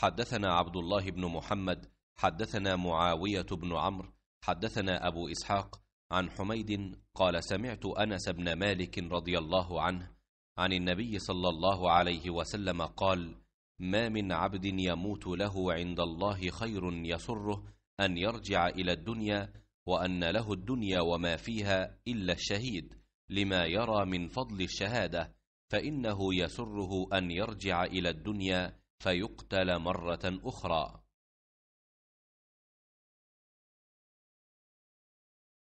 حدثنا عبد الله بن محمد حدثنا معاوية بن عمرو حدثنا أبو إسحاق عن حميد قال سمعت أنس بن مالك رضي الله عنه عن النبي صلى الله عليه وسلم قال ما من عبد يموت له عند الله خير يسره أن يرجع إلى الدنيا وأن له الدنيا وما فيها إلا الشهيد لما يرى من فضل الشهادة فإنه يسره أن يرجع إلى الدنيا فيقتل مرة أخرى